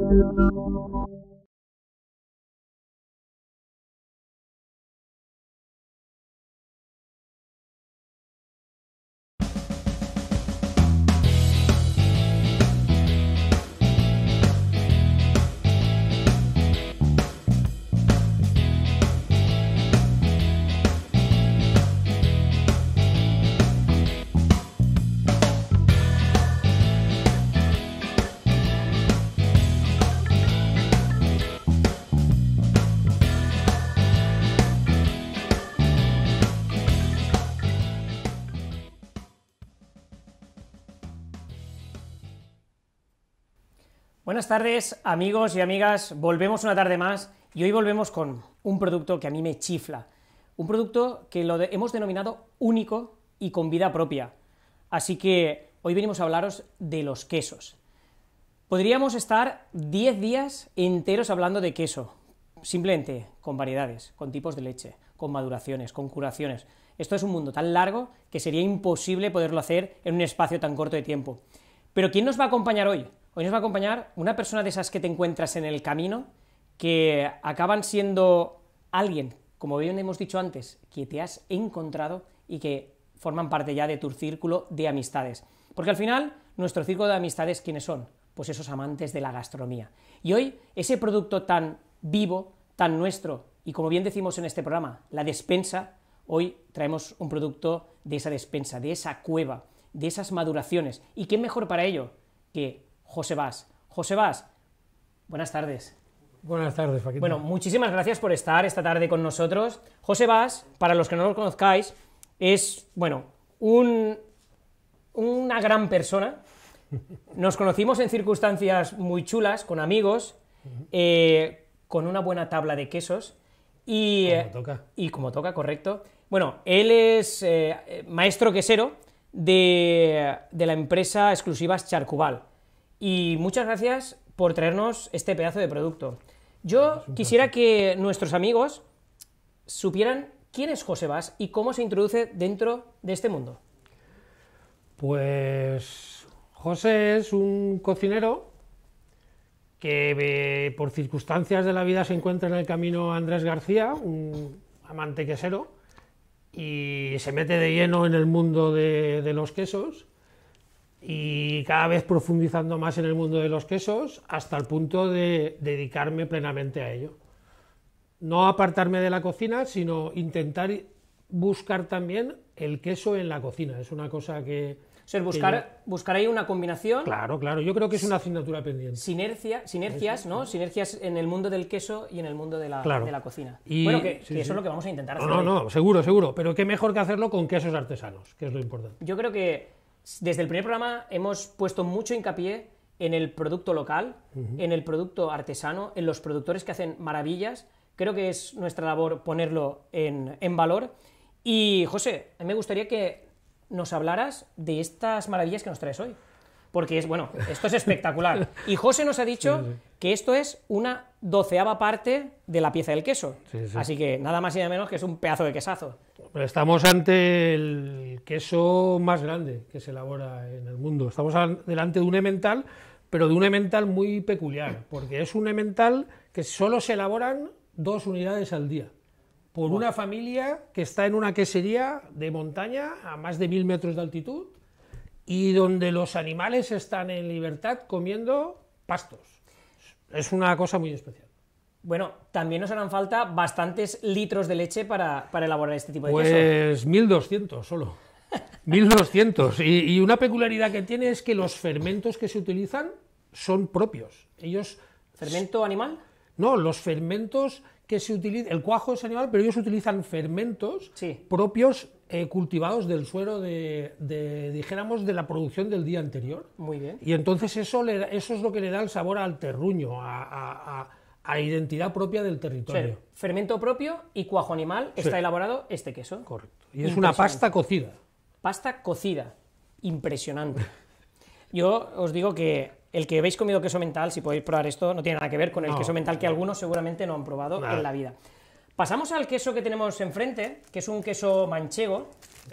Thank you. Buenas tardes amigos y amigas, volvemos una tarde más y hoy volvemos con un producto que a mí me chifla, un producto que lo hemos denominado único y con vida propia. Así que hoy venimos a hablaros de los quesos. Podríamos estar 10 días enteros hablando de queso, simplemente con variedades, con tipos de leche, con maduraciones, con curaciones. Esto es un mundo tan largo que sería imposible poderlo hacer en un espacio tan corto de tiempo. Pero ¿quién nos va a acompañar hoy? Hoy nos va a acompañar una persona de esas que te encuentras en el camino, que acaban siendo alguien, como bien hemos dicho antes, que te has encontrado y que forman parte ya de tu círculo de amistades. Porque al final, nuestro círculo de amistades, ¿quiénes son? Pues esos amantes de la gastronomía. Y hoy, ese producto tan vivo, tan nuestro, y como bien decimos en este programa, la despensa, hoy traemos un producto de esa despensa, de esa cueva, de esas maduraciones. ¿Y qué mejor para ello que José vas José Vas, buenas tardes. Buenas tardes, Bueno, muchísimas gracias por estar esta tarde con nosotros. José vas para los que no lo conozcáis, es, bueno, un, una gran persona. Nos conocimos en circunstancias muy chulas, con amigos, eh, con una buena tabla de quesos. Y como eh, toca. Y como toca, correcto. Bueno, él es eh, maestro quesero de, de la empresa exclusivas Charcubal. Y muchas gracias por traernos este pedazo de producto. Yo quisiera que nuestros amigos supieran quién es José Vas y cómo se introduce dentro de este mundo. Pues José es un cocinero que eh, por circunstancias de la vida se encuentra en el camino Andrés García, un amante quesero, y se mete de lleno en el mundo de los quesos y cada vez profundizando más en el mundo de los quesos hasta el punto de dedicarme plenamente a ello. No apartarme de la cocina, sino intentar buscar también el queso en la cocina. Es una cosa que... O buscar, ahí una combinación. Claro, claro. Yo creo que es una asignatura pendiente. sinergias, ¿no? Sinergias en el mundo del queso y en el mundo de la, cocina. Y... Bueno, que, eso es lo que vamos a intentar hacer. No, no, no, seguro, seguro. Pero qué mejor que hacerlo con quesos artesanos, que es lo importante. Yo creo que desde el primer programa hemos puesto mucho hincapié en el producto local, en el producto artesano, en los productores que hacen maravillas. Creo que es nuestra labor ponerlo en, en valor. Y José, a mí me gustaría que nos hablaras de estas maravillas que nos traes hoy porque es, bueno, esto es espectacular. Y José nos ha dicho que esto es una doceava parte de la pieza del queso. Así que nada más y nada menos que es un pedazo de quesazo. Estamos ante el queso más grande que se elabora en el mundo. Estamos delante de un emmental, pero de un emmental muy peculiar, porque es un emmental que solo se elaboran dos unidades al día por una familia que está en una quesería de montaña a más de mil metros de altitud y donde los animales están en libertad comiendo pastos. Es una cosa muy especial. Bueno, también nos harán falta bastantes litros de leche para, elaborar este tipo de queso. Pues 1200 solo. 1200. Y, una peculiaridad que tiene es que los fermentos que se utilizan son propios. Ellos. ¿Fermento animal? No, los fermentos que se utilizan. El cuajo es animal, pero ellos utilizan fermentos propios eh, cultivados del suero de, dijéramos, de la producción del día anterior. Muy bien. Y entonces eso, eso es lo que le da el sabor al terruño, a, a, identidad propia del territorio. fermento propio y cuajo animal está elaborado este queso. Correcto. Y es una pasta cocida. Pasta cocida. Impresionante. Yo os digo que el que habéis comido queso mental, si podéis probar esto, no tiene nada que ver con el queso mental que algunos seguramente no han probado en la vida. Pasamos al queso que tenemos enfrente, que es un queso manchego,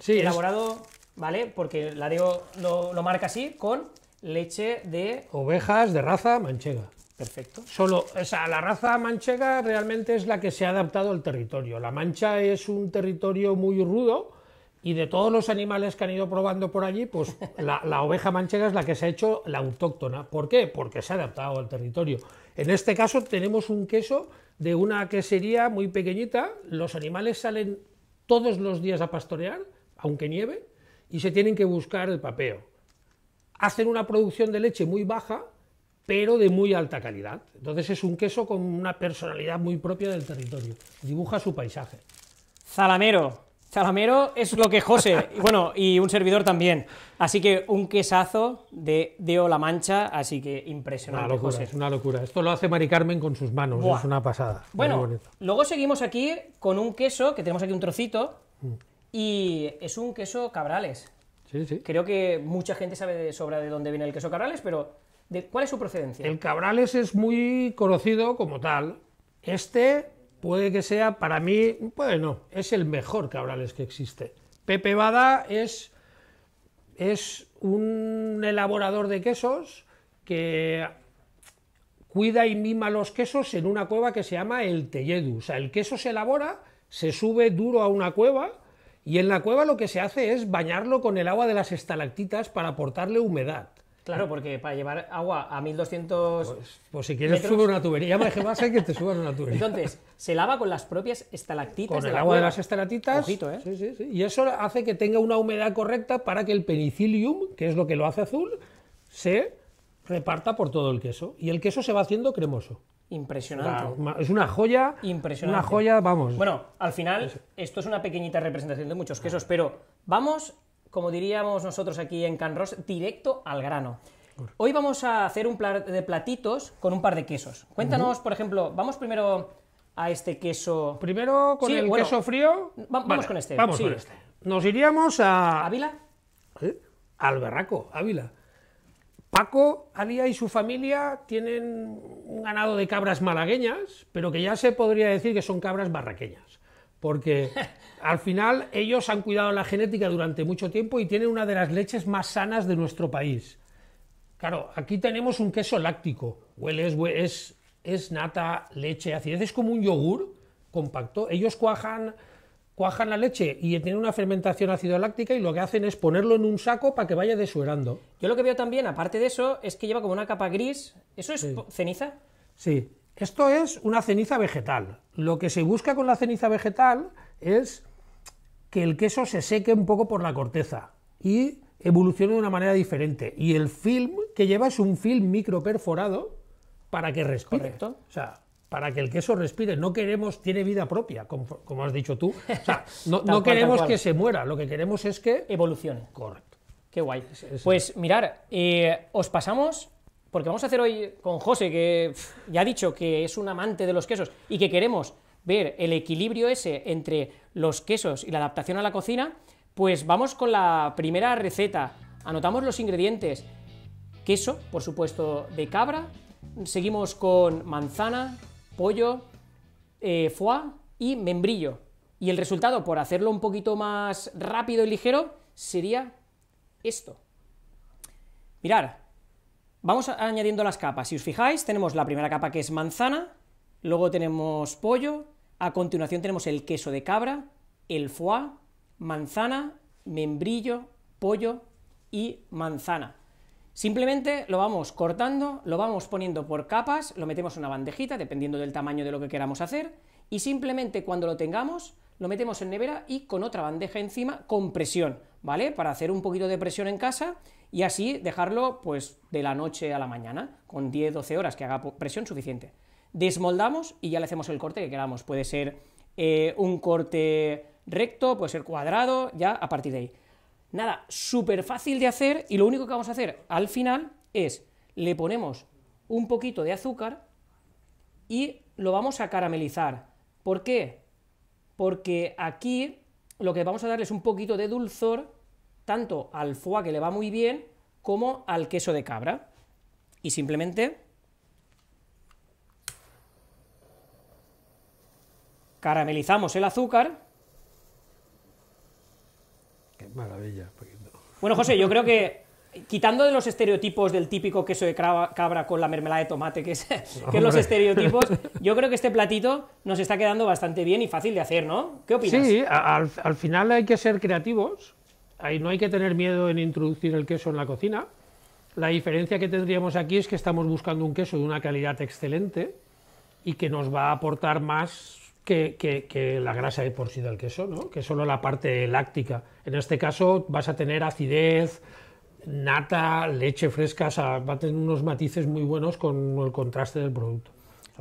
elaborado, ¿vale? Porque la Deo lo, marca así, con leche de... Ovejas de raza manchega. Perfecto. Solo, o la raza manchega realmente es la que se ha adaptado al territorio. La Mancha es un territorio muy rudo y de todos los animales que han ido probando por allí, pues la, la, oveja manchega es la que se ha hecho la autóctona. ¿Por qué? Porque se ha adaptado al territorio. En este caso tenemos un queso de una quesería muy pequeñita, los animales salen todos los días a pastorear, aunque nieve, y se tienen que buscar el papeo. Hacen una producción de leche muy baja, pero de muy alta calidad. Entonces es un queso con una personalidad muy propia del territorio. Dibuja su paisaje. Salamero. Zalamero es lo que José, y bueno, y un servidor también. Así que un quesazo de Deo La Mancha, así que impresionante, una José. Es una locura. Esto lo hace Mari Carmen con sus manos, es una pasada. Bueno, luego seguimos aquí con un queso, que tenemos aquí un trocito, mm. y es un queso cabrales. Sí, sí. Creo que mucha gente sabe de sobra de dónde viene el queso cabrales, pero ¿de ¿cuál es su procedencia? El cabrales es muy conocido como tal. Este puede que sea, para mí, bueno, es el mejor Cabrales que existe. Pepe Bada es, es un elaborador de quesos que cuida y mima los quesos en una cueva que se llama el Telledu. O sea, el queso se elabora, se sube duro a una cueva y en la cueva lo que se hace es bañarlo con el agua de las estalactitas para aportarle humedad. Claro, porque para llevar agua a 1200. Pues, pues, si quieres, metros... sube una tubería. me que vas hay que te suban una tubería. Entonces, se lava con las propias estalactitas. Con el agua de las estalactitas. poquito, ¿eh? Sí, sí, sí. Y eso hace que tenga una humedad correcta para que el penicillium, que es lo que lo hace azul, se reparta por todo el queso. Y el queso se va haciendo cremoso. Impresionante. es una joya. Impresionante. Una joya, vamos. Bueno, al final, esto es una pequeñita representación de muchos quesos, pero vamos como diríamos nosotros aquí en Canros, directo al grano. Hoy vamos a hacer un par de platitos con un par de quesos. Cuéntanos, por ejemplo, vamos primero a este queso. Primero con el queso frío. vamos con este. Vamos con este. Nos iríamos a. ¿Ávila? ¿Eh? Al barraco. Ávila. Paco, Aria y su familia tienen un ganado de cabras malagueñas, pero que ya se podría decir que son cabras barraqueñas porque al final ellos han cuidado la genética durante mucho tiempo y tienen una de las leches más sanas de nuestro país. Claro, aquí tenemos un queso láctico, huele, es, es, nata, leche, acidez, es como un yogur compacto. Ellos cuajan, cuajan la leche y tienen una fermentación ácido-láctica y lo que hacen es ponerlo en un saco para que vaya desuerando. Yo lo que veo también, aparte de eso, es que lleva como una capa gris. ¿Eso es ceniza? Sí, esto es una ceniza vegetal. Lo que se busca con la ceniza vegetal es que el queso se seque un poco por la corteza y evolucione de una manera diferente. Y el film que lleva es un film microperforado para que respire. Correcto. O sea, para que el queso respire. No queremos, tiene vida propia, como, has dicho tú. no, queremos que se muera, lo que queremos es que... Evolucione. Correcto. Qué guay. Pues mirar, eh, os pasamos porque vamos a hacer hoy con José, que ya ha dicho que es un amante de los quesos y que queremos ver el equilibrio ese entre los quesos y la adaptación a la cocina, pues vamos con la primera receta. Anotamos los ingredientes. Queso, por supuesto, de cabra. Seguimos con manzana, pollo, eh, foie y membrillo. Y el resultado, por hacerlo un poquito más rápido y ligero, sería esto. Mirar, Vamos añadiendo las capas. Si os fijáis, tenemos la primera capa que es manzana, luego tenemos pollo, a continuación tenemos el queso de cabra, el foie, manzana, membrillo, pollo y manzana. Simplemente lo vamos cortando, lo vamos poniendo por capas, lo metemos en una bandejita, dependiendo del tamaño de lo que queramos hacer, y simplemente cuando lo tengamos, lo metemos en nevera y con otra bandeja encima con presión, ¿vale? Para hacer un poquito de presión en casa y así dejarlo pues de la noche a la mañana, con 10-12 horas que haga presión suficiente. Desmoldamos y ya le hacemos el corte que queramos. Puede ser eh, un corte recto, puede ser cuadrado, ya a partir de ahí. Nada, súper fácil de hacer y lo único que vamos a hacer al final es le ponemos un poquito de azúcar y lo vamos a caramelizar. ¿Por qué? porque aquí lo que vamos a darle es un poquito de dulzor tanto al foie que le va muy bien como al queso de cabra. Y simplemente caramelizamos el azúcar. Qué maravilla. Bueno, José, yo creo que quitando de los estereotipos del típico queso de cabra con la mermelada de tomate, que es, que los estereotipos, yo creo que este platito nos está quedando bastante bien y fácil de hacer, ¿no? ¿Qué opinas? Sí, al, final hay que ser creativos, Ahí no hay que tener miedo en introducir el queso en la cocina. La diferencia que tendríamos aquí es que estamos buscando un queso de una calidad excelente y que nos va a aportar más que, la grasa de por sí del queso, que solo la parte láctica. En este caso vas a tener acidez, nata, leche fresca, o sea, va a tener unos matices muy buenos con el contraste del producto.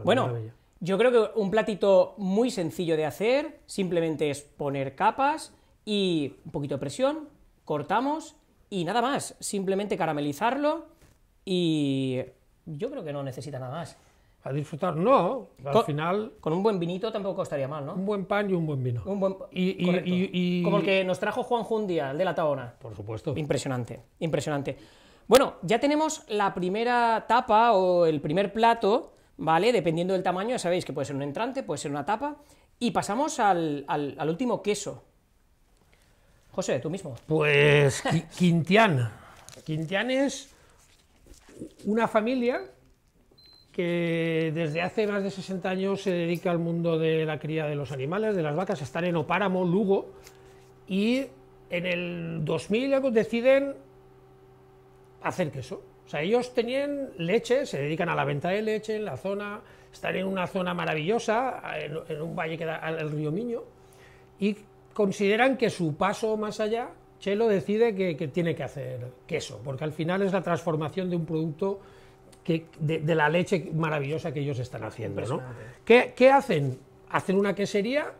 bueno, yo creo que un platito muy sencillo de hacer, simplemente es poner capas y un poquito de presión, cortamos y nada más, simplemente caramelizarlo y yo creo que no necesita nada más a disfrutar. No, al final. Con un buen vinito tampoco estaría mal, ¿no? Un buen pan y un buen vino. Un buen... Y, Como el que nos trajo Juan Jundia, el de la Taona. Por supuesto. Impresionante, impresionante. Bueno, ya tenemos la primera tapa o el primer plato, ¿vale? Dependiendo del tamaño, ya sabéis que puede ser un entrante, puede ser una tapa. Y pasamos al, al, al último queso. José, tú mismo. Pues Quintián. Quintián es una familia que desde hace más de 60 años se dedica al mundo de la cría de los animales, de las vacas, están en Opáramo, Lugo, y en el 2000 deciden hacer queso. O sea, ellos tenían leche, se dedican a la venta de leche en la zona, están en una zona maravillosa, en, un valle que da al río Miño, y consideran que su paso más allá, Chelo decide que tiene que hacer queso, porque al final es la transformación de un producto de, la leche maravillosa que ellos están haciendo. ¿no? ¿Qué, ¿Qué, hacen? Hacen una quesería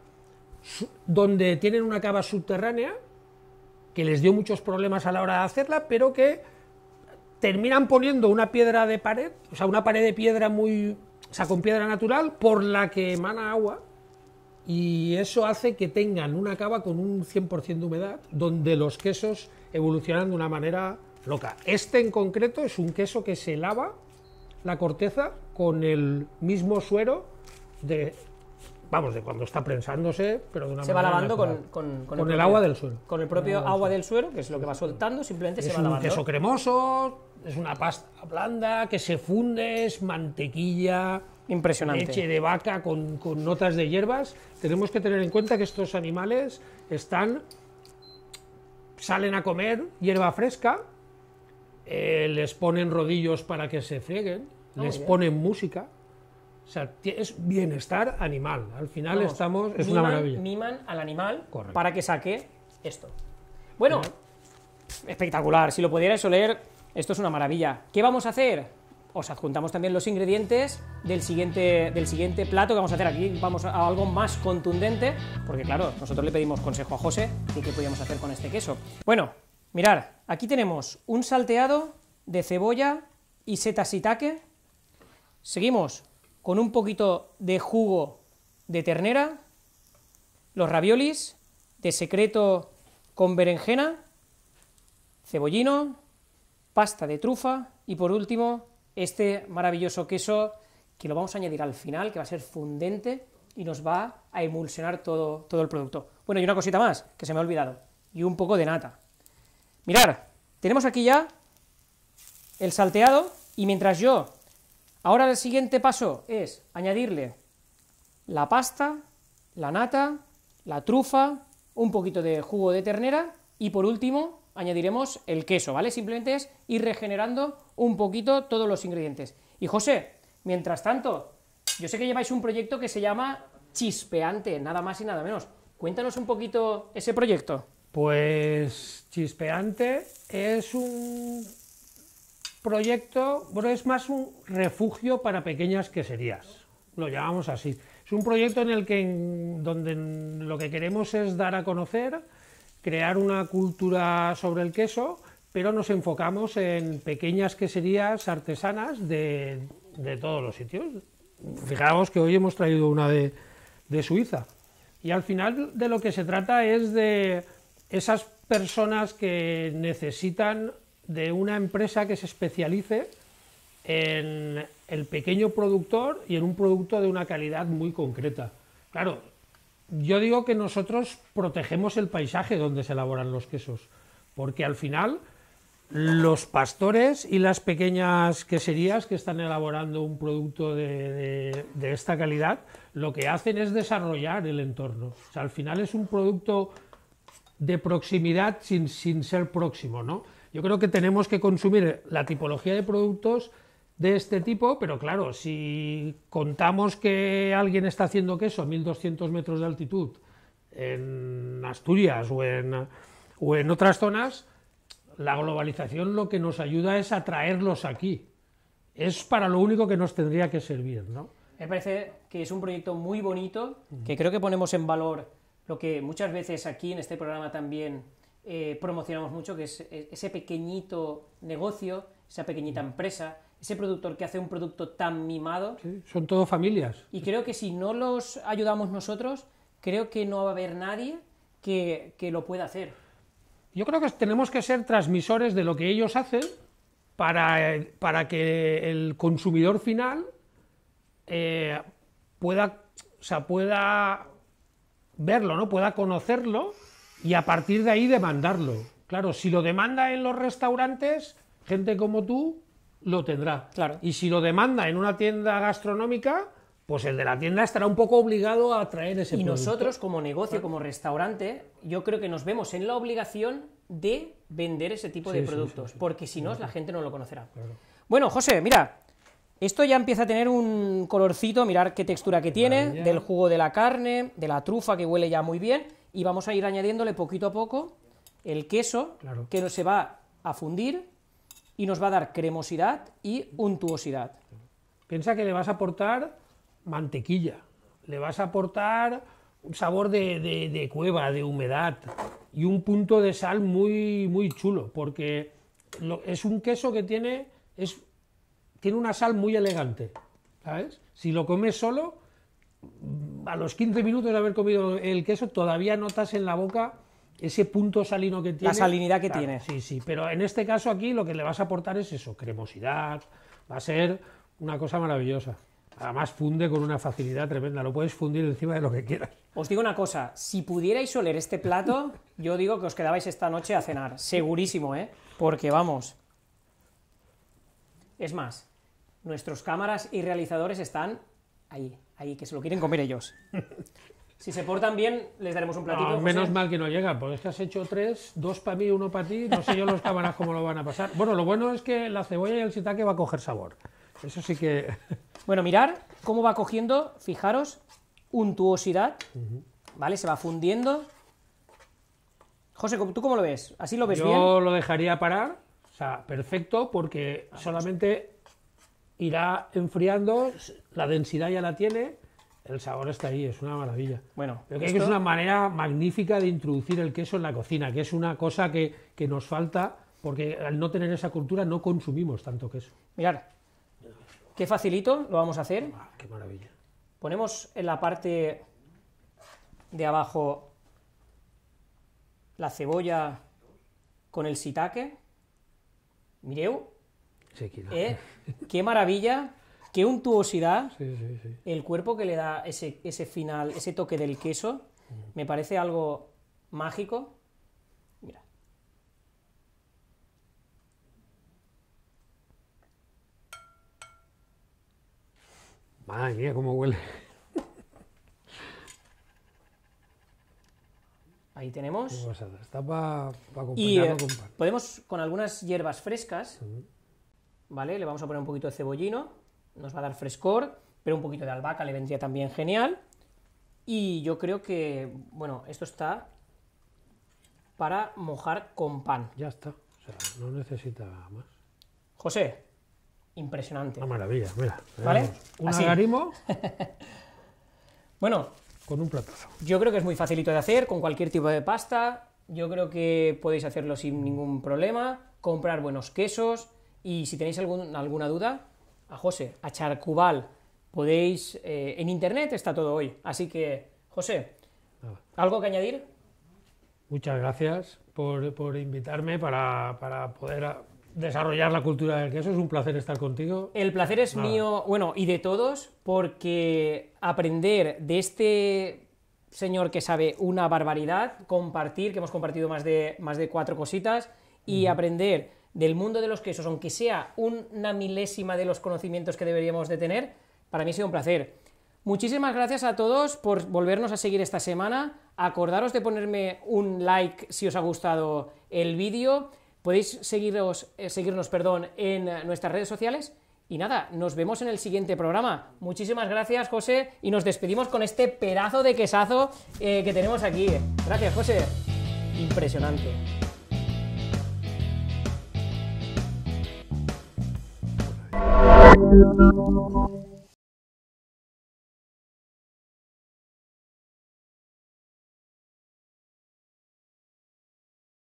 donde tienen una cava subterránea que les dio muchos problemas a la hora de hacerla, pero que terminan poniendo una piedra de pared, o sea, una pared de piedra muy, o sea, con piedra natural, por la que emana agua, y eso hace que tengan una cava con un 100% de humedad, donde los quesos evolucionan de una manera loca. Este en concreto es un queso que se lava la corteza con el mismo suero de, vamos, de cuando está prensándose, pero de una se va lavando con, el, agua del suelo. Con el propio agua del suero, que es lo que va soltando, simplemente se va lavando. Es un queso cremoso, es una pasta blanda que se funde, es mantequilla, Impresionante. leche de vaca con, con notas de hierbas. Tenemos que tener en cuenta que estos animales están salen a comer hierba fresca eh, les ponen rodillos para que se frieguen, ah, les ponen música. O sea, es bienestar animal. Al final estamos. Es miman, al animal para que saque esto. Bueno, espectacular. Si lo pudierais oler, esto es una maravilla. ¿Qué vamos a hacer? Os adjuntamos también los ingredientes del siguiente, del siguiente plato que vamos a hacer aquí. Vamos a algo más contundente, porque claro, nosotros le pedimos consejo a José de qué podíamos hacer con este queso. Bueno, Mirad, aquí tenemos un salteado de cebolla y setas taque. Seguimos con un poquito de jugo de ternera, los raviolis de secreto con berenjena, cebollino, pasta de trufa y por último este maravilloso queso que lo vamos a añadir al final, que va a ser fundente y nos va a emulsionar todo, todo el producto. Bueno, y una cosita más que se me ha olvidado, y un poco de nata. Mirar, tenemos aquí ya el salteado y mientras yo, ahora el siguiente paso es añadirle la pasta, la nata, la trufa, un poquito de jugo de ternera y por último añadiremos el queso, ¿vale? Simplemente es ir regenerando un poquito todos los ingredientes. Y José, mientras tanto, yo sé que lleváis un proyecto que se llama Chispeante, nada más y nada menos. Cuéntanos un poquito ese proyecto. Pues Chispeante es un proyecto, bueno, es más un refugio para pequeñas queserías, lo llamamos así. Es un proyecto en el que donde lo que queremos es dar a conocer, crear una cultura sobre el queso, pero nos enfocamos en pequeñas queserías artesanas de, todos los sitios. Fijaos que hoy hemos traído una de Suiza. Y al final de lo que se trata es de esas personas que necesitan de una empresa que se especialice en el pequeño productor y en un producto de una calidad muy concreta. Claro, yo digo que nosotros protegemos el paisaje donde se elaboran los quesos, porque al final los pastores y las pequeñas queserías que están elaborando un producto de, esta calidad, lo que hacen es desarrollar el entorno. al final es un producto de proximidad sin, ser próximo, ¿no? Yo creo que tenemos que consumir la tipología de productos de este tipo, pero claro, si contamos que alguien está haciendo queso a 1200 metros de altitud en Asturias o en, otras zonas, la globalización lo que nos ayuda es atraerlos aquí. Es para lo único que nos tendría que servir, ¿no? Me parece que es un proyecto muy bonito, que creo que ponemos en valor lo que muchas veces aquí en este programa también eh, promocionamos mucho, que es ese pequeñito negocio, esa pequeñita mm. empresa, ese productor que hace un producto tan mimado. son todo familias. Y creo que si no los ayudamos nosotros, creo que no va a haber nadie que, lo pueda hacer. Yo creo que tenemos que ser transmisores de lo que ellos hacen para, eh, para que el consumidor final eh, pueda, o sea, pueda verlo, ¿no? Pueda conocerlo y a partir de ahí demandarlo. Claro, si lo demanda en los restaurantes, gente como tú lo tendrá. Claro. Y si lo demanda en una tienda gastronómica, pues el de la tienda estará un poco obligado a traer ese producto. Y nosotros, como negocio, como restaurante, yo creo que nos vemos en la obligación de vender ese tipo de productos, porque si no, la gente no lo conocerá. Bueno, José, mira, esto ya empieza a tener un colorcito, mirar qué textura que tiene, del jugo de la carne, de la trufa que huele ya muy bien, y vamos a ir añadiéndole poquito a poco el queso que se va a fundir y nos va a dar cremosidad y untuosidad. Piensa que le vas a aportar mantequilla, le vas a aportar un sabor de, cueva, de humedad y un punto de sal muy, muy chulo, porque es un queso que tiene, es tiene una sal muy elegante, ¿sabes? Si lo comes solo, a los 15 minutos de haber comido el queso, todavía notas en la boca ese punto salino que tiene. La salinidad que tiene. Sí, sí, pero en este caso aquí lo que le vas a aportar es eso, cremosidad, va a ser una cosa maravillosa. Además funde con una facilidad tremenda, lo puedes fundir encima de lo que quieras. Os digo una cosa, si pudierais oler este plato, yo digo que os quedabais esta noche a cenar, segurísimo, ¿eh? Porque vamos. Es más, nuestros cámaras y realizadores están ahí, ahí, que se lo quieren comer ellos. Si se portan bien, les daremos un platito. Ah, menos mal que no llegan, porque es que has hecho tres, dos para mí, uno para ti, no sé yo los cámaras cómo lo van a pasar. Bueno, lo bueno es que la cebolla y el shiitake va a coger sabor. Eso sí que... Bueno, mirar cómo va cogiendo, fijaros, untuosidad, ¿vale? Se va fundiendo. José, ¿tú cómo lo ves? ¿Así lo ves bien? Yo lo dejaría parar, o sea, perfecto, porque solamente irá enfriando, la densidad ya la tiene, el sabor está ahí, es una maravilla. Bueno, es una manera magnífica de introducir el queso en la cocina, que es una cosa que, nos falta, porque al no tener esa cultura no consumimos tanto queso. Mirar, qué facilito lo vamos a hacer. Ah, qué maravilla. Ponemos en la parte de abajo la cebolla con el sitaque. Mireu, ¿Eh? Qué maravilla, qué untuosidad. Sí, el cuerpo que le da ese, final, ese toque del queso, mm. me parece algo mágico. Mira. Madre mía, cómo huele. Ahí tenemos. Pues está para y eh, podemos con algunas hierbas frescas. Mm. ¿vale? Le vamos a poner un poquito de cebollino, nos va a dar frescor, pero un poquito de albahaca le vendría también genial. Y yo creo que, bueno, esto está para mojar con pan. Ya está, no necesita más. José, impresionante. Una maravilla, mira. ¿Vale? Un agarimo. bueno. Con un platazo. Yo creo que es muy facilito de hacer, con cualquier tipo de pasta. Yo creo que podéis hacerlo sin ningún problema. Comprar buenos quesos. Y si tenéis alguna duda, a José, a Charcubal, podéis, eh, en Internet está todo hoy. Así que, José, ¿algo que añadir? Muchas gracias por, invitarme para, poder ah, desarrollar la cultura del queso. Es un placer estar contigo. El placer es mío, bueno, y de todos, porque aprender de este señor que sabe una barbaridad, compartir, que hemos compartido más de, más de cuatro cositas, y aprender del mundo de los quesos, aunque sea una milésima de los conocimientos que deberíamos de tener, para mí ha sido un placer. Muchísimas gracias a todos por volvernos a seguir esta semana. Acordaros de ponerme un like si os ha gustado el vídeo. Podéis eh, seguirnos perdón, en nuestras redes sociales. Y nada, nos vemos en el siguiente programa. Muchísimas gracias, José. Y nos despedimos con este pedazo de quesazo eh, que tenemos aquí. Gracias, José. Impresionante. Thank you.